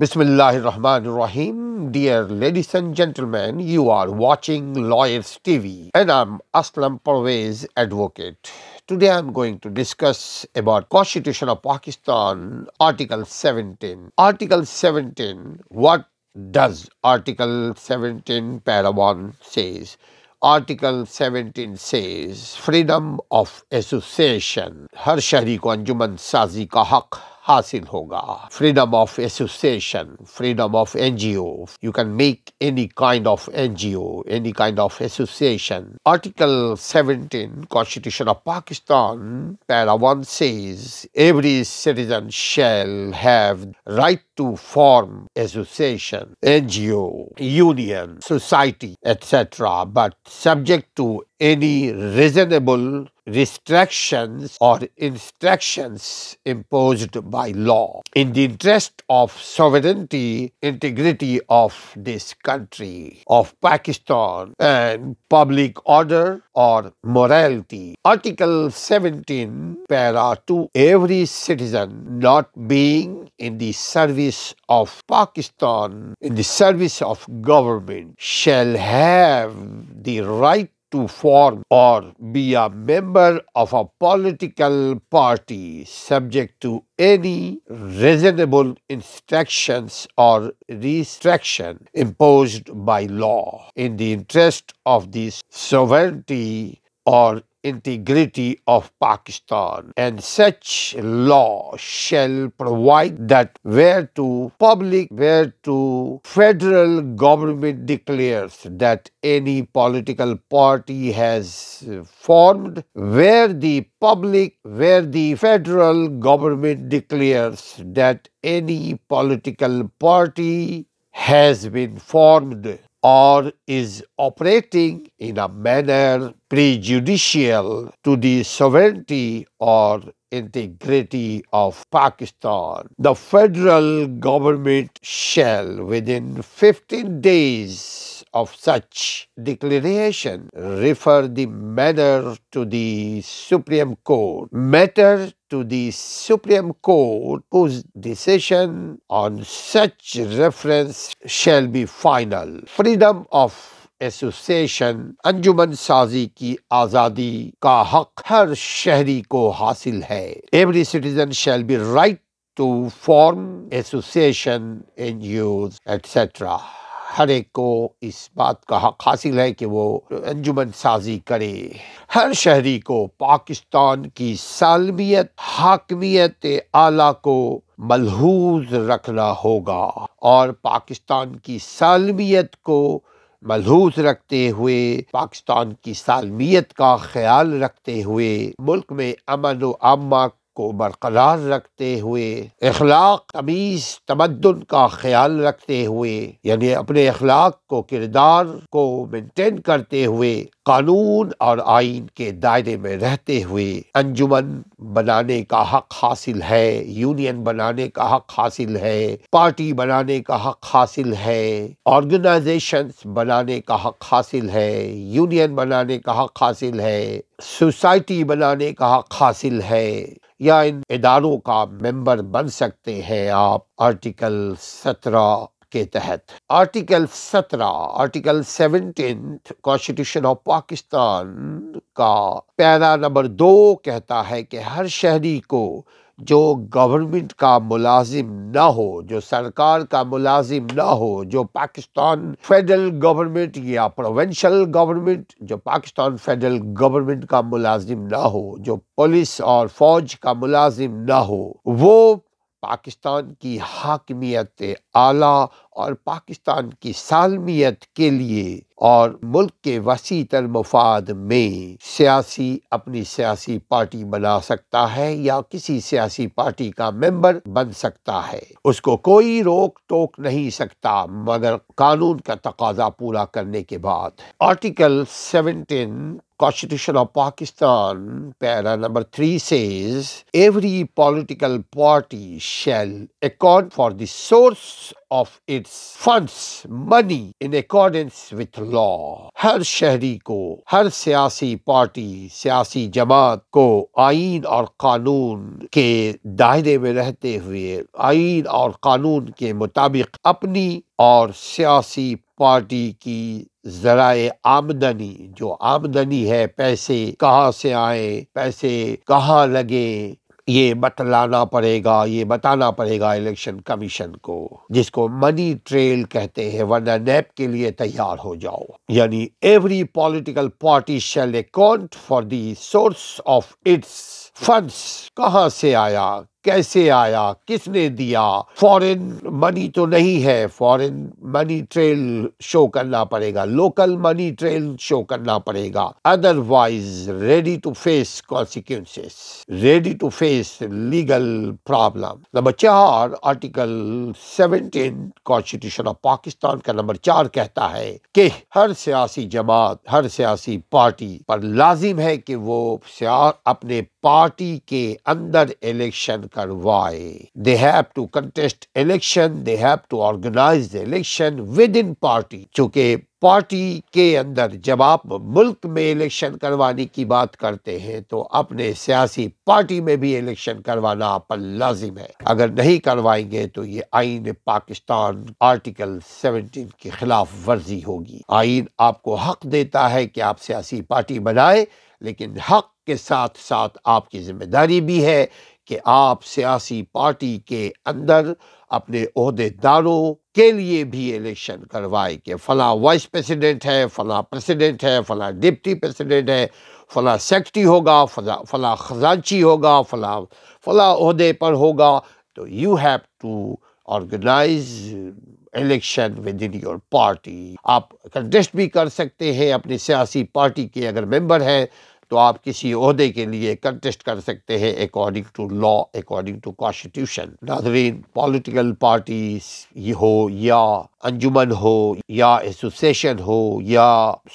Bismillahir Rahmanir Rahim. Dear ladies and gentlemen, you are watching Lawyers TV and I'm Aslam Parvez advocate. Today I'm going to discuss about Constitution of Pakistan Article 17. Article 17 what does Article 17 para 1 says? Article 17 says freedom of association. Har shahri ko anjuman sazi ka haq हासिल होगा freedom of association freedom of NGO you can make any kind of NGO any kind of association article 17 constitution of Pakistan para 1 says every citizen shall have right to form association NGO union society etc but subject to any reasonable restrictions or instructions imposed by law in the interest of sovereignty integrity of this country of pakistan and public order or morality article 17 para 2 every citizen not being in the service of pakistan in the service of government shall have the right to form or be a member of a political party subject to any reasonable instructions or restriction imposed by law in the interest of the sovereignty or integrity of Pakistan and such law shall provide that where to public where to federal government declares that any political party has formed where the public where the federal government declares that any political party has been formed or is operating in a manner prejudicial to the sovereignty or integrity of Pakistan. The federal government shall, within 15 days of such declaration refer the matter to the Supreme Court. Matter to the Supreme Court whose decision on such reference shall be final. Freedom of association, anjuman साजी ki azadi ka हक हर शहरी को हासिल है Every citizen shall be right to form association, एन etc. ہر ایک کو اس بات کا حق حاصل ہے کہ وہ انجمن سازی کرے ہر شہری کو پاکستان کی سالمیت حاکمیت اعلیٰ کو ملحوظ رکھنا ہوگا اور پاکستان کی سالمیت کو ملحوظ رکھتے ہوئے پاکستان کی سالمیت کا خیال رکھتے ہوئے ملک میں امن و امہ کو برقرار رکھتے ہوئے اخلاق تمیز تمدن کا خیال رکھتے ہوئے یعنی اپنے اخلاق کو کردار کو مینٹین کرتے ہوئے قانون اور آئین کے دائرے میں رہتے ہوئے انجمن بنانے کا حق حاصل ہے یونین بنانے کا حق حاصل ہے پارٹی بنانے کا حق حاصل ہے آرگنائزیشنس بنانے کا حق حاصل ہے یونین بنانے کا حق حاصل ہے سوسائٹی بنانے کا حق حاصل ہے یا ان اداروں کا ممبر بن سکتے ہیں آپ آرٹیکل سترہ کے تحت آرٹیکل سترہ article seventeen constitution of Pakistan کا پیرا نمبر دو کہتا ہے کہ ہر شہری کو جو گورنمنٹ کا ملازم نہ ہو جو سرکار کا ملازم نہ ہو جو پاکستان فیڈرل گورنمنٹ یا پروونشل گورنمنٹ جو پاکستان فیڈرل گورنمنٹ کا ملازم نہ ہو جو پولیس اور فوج کا ملازم نہ ہو وہ پاکستان کی حاکمیت اعلیٰ اور پاکستان کی سالمیت کے لیے اور ملک کے وسیع تر مفاد میں سیاسی اپنی سیاسی پارٹی بنا سکتا ہے یا کسی سیاسی پارٹی کا ممبر بن سکتا ہے اس کو کوئی روک ٹوک نہیں سکتا مگر قانون کا تقاضا پورا کرنے کے بعد article seventeen accordance with law ہر شہری کو ہر سیاسی پارٹی سیاسی جماعت کو آئین اور قانون کے دائرے میں رہتے ہوئے آئین اور قانون کے مطابق اپنی اور سیاسی پارٹی کی ذرائع آمدنی جو آمدنی ہے پیسے کہاں سے آئے پیسے کہاں لگے یہ بتلانا پڑے گا یہ بتانا پڑے گا الیکشن کمیشن کو جس کو منی ٹریل کہتے ہیں ورنہ نیپ کے لیے تیار ہو جاؤ یعنی every political party shall account for the source of its funds کہاں سے آیا کیسے آیا کس نے دیا فورن منی تو نہیں ہے فورن منی ٹریل شو کرنا پڑے گا لوکل منی ٹریل شو کرنا پڑے گا otherwise ready to face consequences ready to face legal problem number چار article seventeen constitution of Pakistan کا نمبر چار کہتا ہے کہ ہر سیاسی جماعت ہر سیاسی پارٹی پر لازم ہے کہ وہ اپنے پارٹی کے اندر الیکشن کروائے they have to contest election they have to organise election within party چونکہ پارٹی کے اندر جب آپ ملک میں الیکشن کروانے کی بات کرتے ہیں تو اپنے سیاسی پارٹی میں بھی الیکشن کروانا آپ لازم ہے اگر نہیں کروائیں گے تو یہ آئین پاکستان آرٹیکل سیونٹین کے خلاف ورزی ہوگی آئین آپ کو حق دیتا ہے کہ آپ سیاسی پارٹی بنائے لیکن حق کے ساتھ ساتھ آپ کی ذمہ داری بھی ہے کہ آپ سیاسی پارٹی کے اندر اپنے عہدے داروں کے لیے بھی الیکشن کروائے کہ فلاں فلاں فلاں وائس پریسیڈنٹ پریسیڈنٹ ہے ہے ڈپٹی پریسیڈنٹ ہے فلاں سیکٹری ہوگا فلاں خزانچی ہوگا فلاں فلاں عہدے پر ہوگا تو you have to organise election within your party آپ کنٹیسٹ بھی کر سکتے ہیں اپنی سیاسی پارٹی کے اگر ممبر ہیں تو آپ کسی عہدے کے لیے کنٹیسٹ کر سکتے ہیں according to law according to constitution ناظرین پولیٹیکل پارٹیز ہو یا انجمن ہو یا ایسوسیشن ہو یا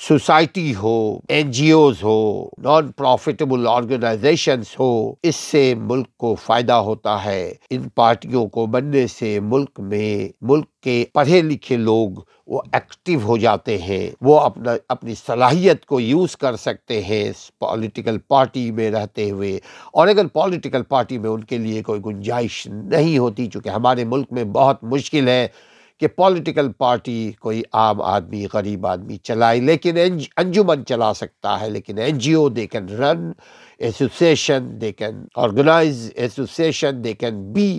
سوسائٹی ہو این جی اوز ہو نان پروفیٹیبل آرگنائزیشنس ہو اس سے ملک کو فائدہ ہوتا ہے ان پارٹیوں کو بننے سے ملک میں ملک کہ پڑھے لکھے لوگ وہ ایکٹیو ہو جاتے ہیں وہ اپنا اپنی صلاحیت کو یوز کر سکتے ہیں پولیٹیکل پارٹی میں رہتے ہوئے اور اگر پولیٹیکل پارٹی میں ان کے لیے کوئی گنجائش نہیں ہوتی چونکہ ہمارے ملک میں بہت مشکل ہے کہ پولیٹیکل پارٹی کوئی عام آدمی غریب آدمی چلائے لیکن انجمن چلا سکتا ہے لیکن N G O they can run association they can organise association they can be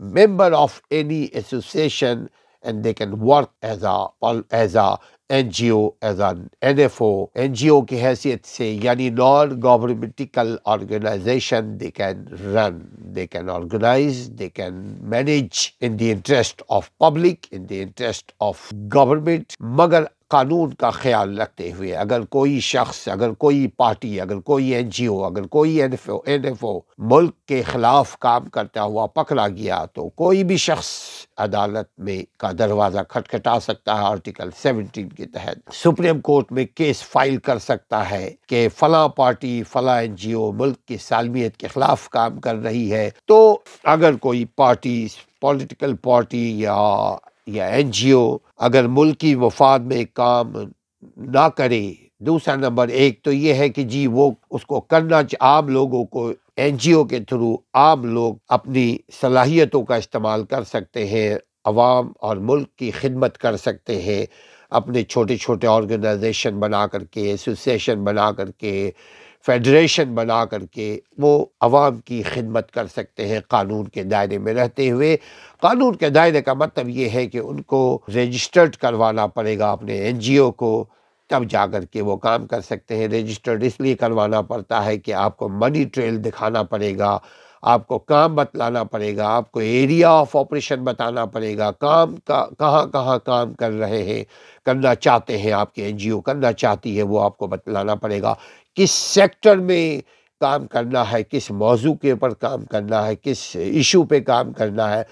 member of any association and they can work as a as a NGO as an NFO NGO ki haisiyat se yani non governmental organization they can run they can organize they can manage in the interest of public in the interest of government قانون کا خیال رکھتے ہوئے اگر کوئی شخص اگر کوئی پارٹی اگر کوئی این جی او اگر کوئی N N F F O O ملک کے خلاف کام کرتا ہوا پکڑا گیا تو کوئی بھی شخص عدالت میں کا دروازہ کھٹکھٹا سکتا ہے آرٹیکل سیونٹین کے تحت سپریم کورٹ میں کیس فائل کر سکتا ہے کہ فلاں پارٹی فلاں این جی او ملک کی سالمیت کے خلاف کام کر رہی ہے تو اگر کوئی پارٹی پولیٹیکل پارٹی یا یا این جی او اگر ملکی وفاد میں کام نہ کرے دوسرا نمبر ایک تو یہ ہے کہ جی وہ اس کو کرنا عام لوگوں کو این جی او کے تھرو عام لوگ اپنی صلاحیتوں کا استعمال کر سکتے ہیں عوام اور ملک کی خدمت کر سکتے ہیں اپنے چھوٹے چھوٹے آرگنائزیشن بنا کر کے ایسوسیشن بنا کر کے فیڈریشن بنا کر کے وہ عوام کی خدمت کر سکتے ہیں قانون کے دائرے میں رہتے ہوئے قانون کے دائرے کا مطلب یہ ہے کہ ان کو رجسٹرڈ کروانا پڑے گا اپنے این جی او کو تب جا کر کے وہ کام کر سکتے ہیں رجسٹرڈ اس لیے کروانا پڑتا ہے کہ آپ کو منی ٹریل دکھانا پڑے گا آپ کو کام بتلانا پڑے گا آپ کو ایریا آف آپریشن بتانا پڑے گا کام کا کہاں کہاں کام کر رہے ہیں کرنا چاہتے ہیں آپ کے این جی او کرنا چاہتی ہے وہ آپ کو بتلانا پڑے گا کس سیکٹر میں کام کرنا ہے کس موضوع کے اوپر کام کرنا ہے کس ایشو پہ کام کرنا ہے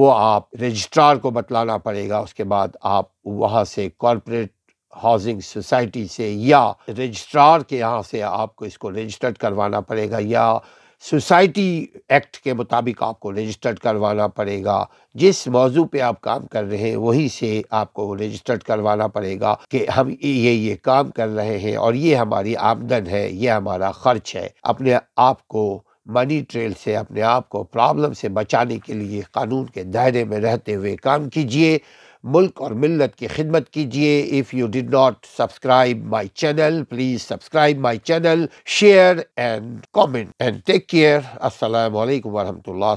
وہ آپ رجسٹرار کو بتلانا پڑے گا اس کے بعد آپ وہاں سے کارپوریٹ ہاؤزنگ سوسائٹی سے یا رجسٹرار کے یہاں سے آپ کو اس کو رجسٹرڈ کروانا پڑے گا یا سوسائٹی ایکٹ کے مطابق آپ کو رجسٹرڈ کروانا پڑے گا جس موضوع پہ آپ کام کر رہے ہیں وہی سے آپ کو رجسٹرڈ کروانا پڑے گا کہ ہم یہ یہ کام کر رہے ہیں اور یہ ہماری آمدن ہے یہ ہمارا خرچ ہے اپنے آپ کو منی ٹریل سے اپنے آپ کو پرابلم سے بچانے کے لیے قانون کے دائرے میں رہتے ہوئے کام کیجئے ملک اور ملت کی خدمت کیجیے if you done not subscribe my channel please subscribe my channel share and comment and take care السلام علیکم ورحمۃ اللہ